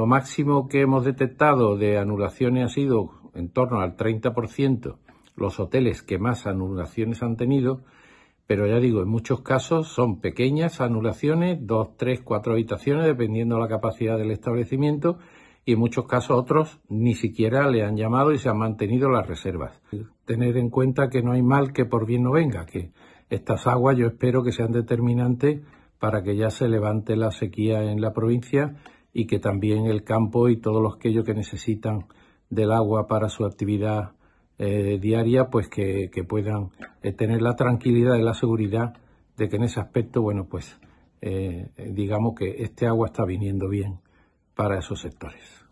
Lo máximo que hemos detectado de anulaciones ha sido en torno al 30%, los hoteles que más anulaciones han tenido, pero ya digo, en muchos casos son pequeñas anulaciones, dos, tres, cuatro habitaciones, dependiendo de la capacidad del establecimiento, y en muchos casos otros ni siquiera le han llamado y se han mantenido las reservas. Tener en cuenta que no hay mal que por bien no venga, que estas aguas yo espero que sean determinantes para que ya se levante la sequía en la provincia y que también el campo y todos los aquellos que necesitan del agua para su actividad eh, diaria, pues que, puedan eh, tener la tranquilidad y la seguridad de que en ese aspecto, bueno, pues eh, digamos que este agua está viniendo bien para esos sectores.